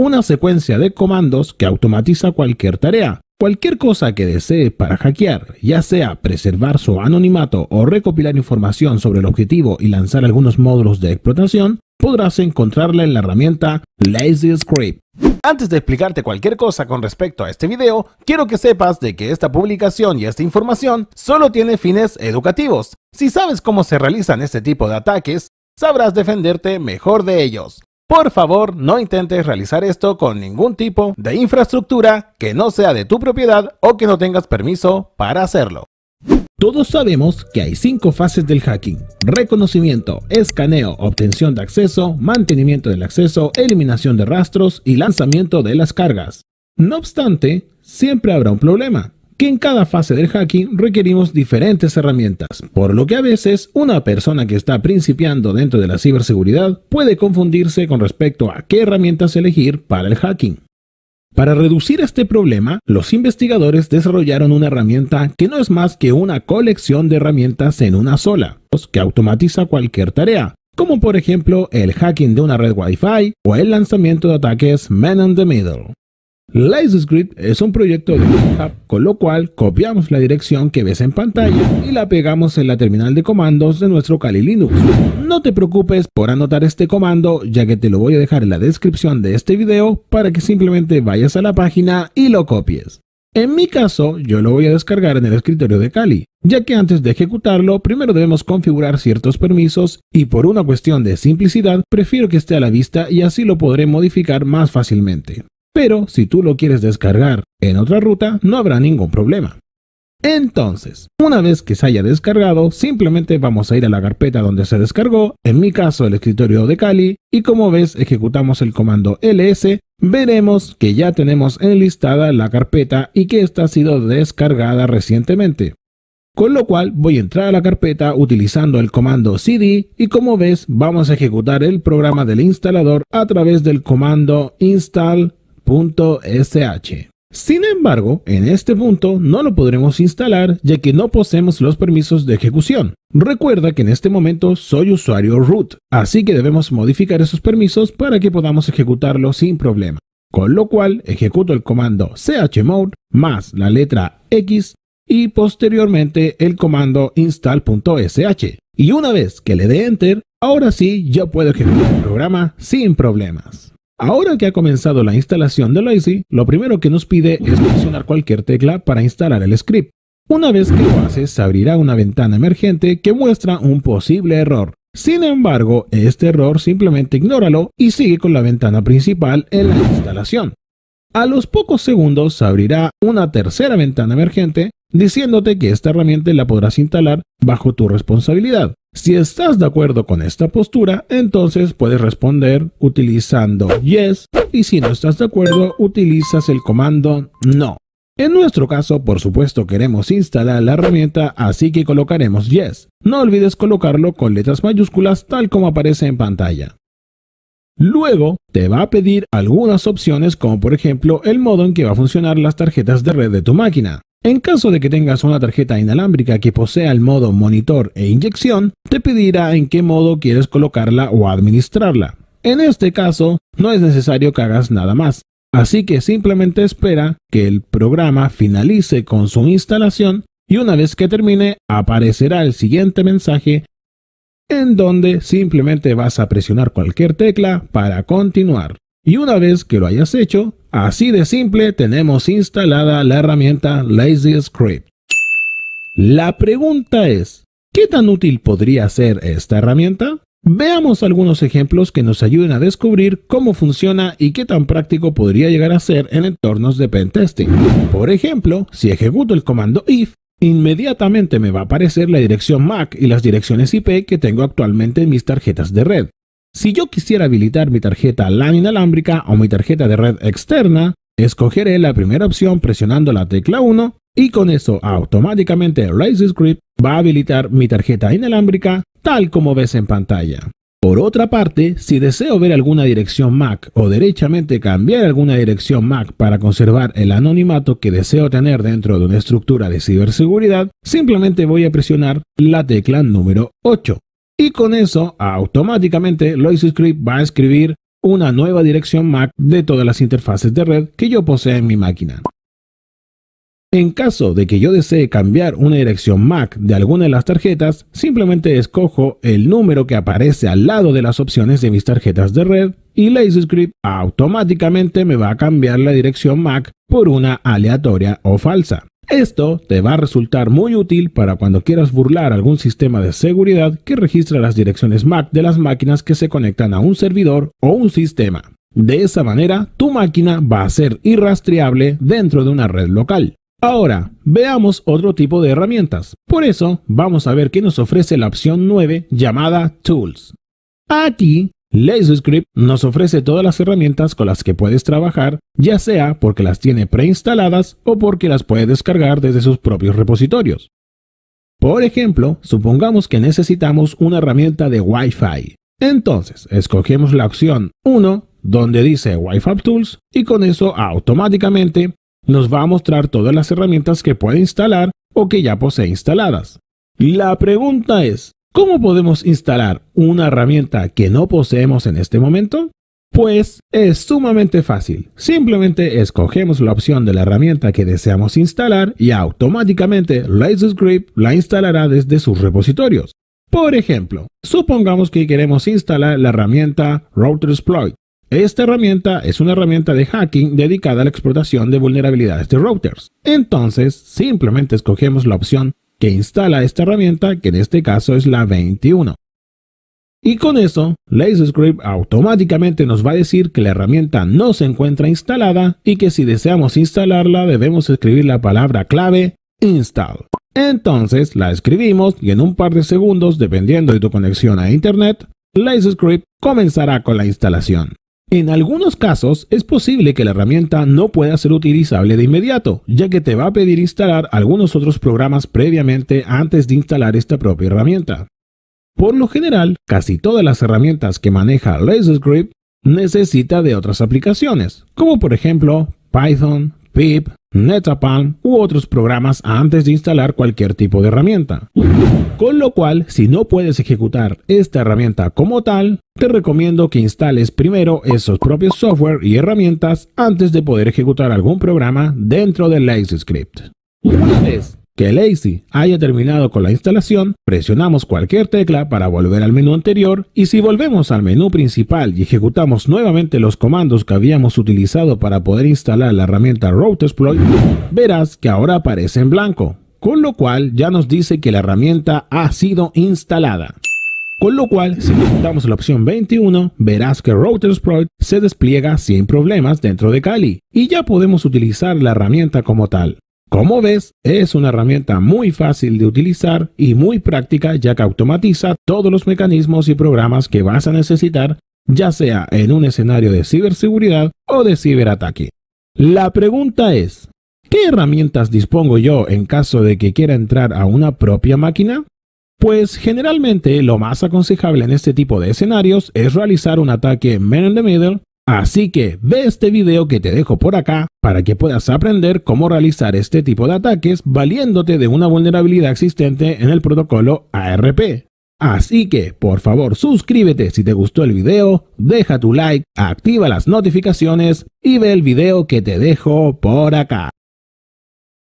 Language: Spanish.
una secuencia de comandos que automatiza cualquier tarea. Cualquier cosa que desee para hackear, ya sea preservar su anonimato o recopilar información sobre el objetivo y lanzar algunos módulos de explotación, podrás encontrarla en la herramienta Lazy Script. Antes de explicarte cualquier cosa con respecto a este video, quiero que sepas de que esta publicación y esta información solo tiene fines educativos. Si sabes cómo se realizan este tipo de ataques, sabrás defenderte mejor de ellos. Por favor, no intentes realizar esto con ningún tipo de infraestructura que no sea de tu propiedad o que no tengas permiso para hacerlo. Todos sabemos que hay cinco fases del hacking. Reconocimiento, escaneo, obtención de acceso, mantenimiento del acceso, eliminación de rastros y lanzamiento de las cargas. No obstante, siempre habrá un problema que en cada fase del hacking requerimos diferentes herramientas, por lo que a veces una persona que está principiando dentro de la ciberseguridad puede confundirse con respecto a qué herramientas elegir para el hacking. Para reducir este problema, los investigadores desarrollaron una herramienta que no es más que una colección de herramientas en una sola, que automatiza cualquier tarea, como por ejemplo el hacking de una red Wi-Fi o el lanzamiento de ataques man in the middle. LicenseGrid es un proyecto de GitHub, con lo cual copiamos la dirección que ves en pantalla y la pegamos en la terminal de comandos de nuestro Kali Linux. No te preocupes por anotar este comando, ya que te lo voy a dejar en la descripción de este video para que simplemente vayas a la página y lo copies. En mi caso, yo lo voy a descargar en el escritorio de Kali, ya que antes de ejecutarlo, primero debemos configurar ciertos permisos y por una cuestión de simplicidad, prefiero que esté a la vista y así lo podré modificar más fácilmente. Pero si tú lo quieres descargar en otra ruta, no habrá ningún problema. Entonces, una vez que se haya descargado, simplemente vamos a ir a la carpeta donde se descargó, en mi caso el escritorio de Kali, y como ves ejecutamos el comando ls, veremos que ya tenemos enlistada la carpeta y que esta ha sido descargada recientemente. Con lo cual voy a entrar a la carpeta utilizando el comando cd y como ves vamos a ejecutar el programa del instalador a través del comando install .sh. Sin embargo, en este punto no lo podremos instalar ya que no poseemos los permisos de ejecución. Recuerda que en este momento soy usuario root, así que debemos modificar esos permisos para que podamos ejecutarlo sin problema. Con lo cual, ejecuto el comando chmode más la letra x y posteriormente el comando install.sh. Y una vez que le dé enter, ahora sí yo puedo ejecutar el programa sin problemas. Ahora que ha comenzado la instalación de Lazy, lo primero que nos pide es presionar cualquier tecla para instalar el script. Una vez que lo haces, se abrirá una ventana emergente que muestra un posible error. Sin embargo, este error simplemente ignóralo y sigue con la ventana principal en la instalación. A los pocos segundos se abrirá una tercera ventana emergente diciéndote que esta herramienta la podrás instalar bajo tu responsabilidad. Si estás de acuerdo con esta postura, entonces puedes responder utilizando yes y si no estás de acuerdo, utilizas el comando no. En nuestro caso, por supuesto, queremos instalar la herramienta, así que colocaremos yes. No olvides colocarlo con letras mayúsculas tal como aparece en pantalla. Luego, te va a pedir algunas opciones como por ejemplo el modo en que va a funcionar las tarjetas de red de tu máquina. En caso de que tengas una tarjeta inalámbrica que posea el modo monitor e inyección, te pedirá en qué modo quieres colocarla o administrarla. En este caso, no es necesario que hagas nada más, así que simplemente espera que el programa finalice con su instalación y una vez que termine aparecerá el siguiente mensaje en donde simplemente vas a presionar cualquier tecla para continuar. Y una vez que lo hayas hecho, Así de simple tenemos instalada la herramienta Lazy Script. La pregunta es, ¿qué tan útil podría ser esta herramienta? Veamos algunos ejemplos que nos ayuden a descubrir cómo funciona y qué tan práctico podría llegar a ser en entornos de pentesting. Por ejemplo, si ejecuto el comando if, inmediatamente me va a aparecer la dirección MAC y las direcciones IP que tengo actualmente en mis tarjetas de red. Si yo quisiera habilitar mi tarjeta LAN inalámbrica o mi tarjeta de red externa, escogeré la primera opción presionando la tecla 1 y con eso automáticamente Script va a habilitar mi tarjeta inalámbrica tal como ves en pantalla. Por otra parte, si deseo ver alguna dirección MAC o derechamente cambiar alguna dirección MAC para conservar el anonimato que deseo tener dentro de una estructura de ciberseguridad, simplemente voy a presionar la tecla número 8. Y con eso, automáticamente LoisScript va a escribir una nueva dirección MAC de todas las interfaces de red que yo posea en mi máquina. En caso de que yo desee cambiar una dirección MAC de alguna de las tarjetas, simplemente escojo el número que aparece al lado de las opciones de mis tarjetas de red y script automáticamente me va a cambiar la dirección MAC por una aleatoria o falsa. Esto te va a resultar muy útil para cuando quieras burlar algún sistema de seguridad que registra las direcciones MAC de las máquinas que se conectan a un servidor o un sistema. De esa manera, tu máquina va a ser irrastreable dentro de una red local. Ahora, veamos otro tipo de herramientas. Por eso, vamos a ver qué nos ofrece la opción 9 llamada Tools. Aquí Script nos ofrece todas las herramientas con las que puedes trabajar, ya sea porque las tiene preinstaladas o porque las puede descargar desde sus propios repositorios. Por ejemplo, supongamos que necesitamos una herramienta de Wi-Fi. Entonces, escogemos la opción 1, donde dice Wi-Fi Tools, y con eso automáticamente nos va a mostrar todas las herramientas que puede instalar o que ya posee instaladas. La pregunta es, ¿Cómo podemos instalar una herramienta que no poseemos en este momento? Pues es sumamente fácil. Simplemente escogemos la opción de la herramienta que deseamos instalar y automáticamente LaserScript la instalará desde sus repositorios. Por ejemplo, supongamos que queremos instalar la herramienta RouterSploit. Esta herramienta es una herramienta de hacking dedicada a la explotación de vulnerabilidades de routers. Entonces, simplemente escogemos la opción que instala esta herramienta, que en este caso es la 21. Y con eso, Lacescript automáticamente nos va a decir que la herramienta no se encuentra instalada y que si deseamos instalarla debemos escribir la palabra clave install. Entonces la escribimos y en un par de segundos, dependiendo de tu conexión a internet, script comenzará con la instalación. En algunos casos es posible que la herramienta no pueda ser utilizable de inmediato, ya que te va a pedir instalar algunos otros programas previamente antes de instalar esta propia herramienta. Por lo general, casi todas las herramientas que maneja LaserScript necesita de otras aplicaciones, como por ejemplo Python, PIP, Netapalm u otros programas antes de instalar cualquier tipo de herramienta. Con lo cual, si no puedes ejecutar esta herramienta como tal, te recomiendo que instales primero esos propios software y herramientas antes de poder ejecutar algún programa dentro de Lightscript que Lazy haya terminado con la instalación, presionamos cualquier tecla para volver al menú anterior y si volvemos al menú principal y ejecutamos nuevamente los comandos que habíamos utilizado para poder instalar la herramienta RouterSploit, verás que ahora aparece en blanco, con lo cual ya nos dice que la herramienta ha sido instalada. Con lo cual, si ejecutamos la opción 21, verás que RouterSploit se despliega sin problemas dentro de Kali y ya podemos utilizar la herramienta como tal. Como ves, es una herramienta muy fácil de utilizar y muy práctica ya que automatiza todos los mecanismos y programas que vas a necesitar, ya sea en un escenario de ciberseguridad o de ciberataque. La pregunta es, ¿qué herramientas dispongo yo en caso de que quiera entrar a una propia máquina? Pues generalmente lo más aconsejable en este tipo de escenarios es realizar un ataque man in the middle Así que ve este video que te dejo por acá para que puedas aprender cómo realizar este tipo de ataques valiéndote de una vulnerabilidad existente en el protocolo ARP. Así que, por favor, suscríbete si te gustó el video, deja tu like, activa las notificaciones y ve el video que te dejo por acá.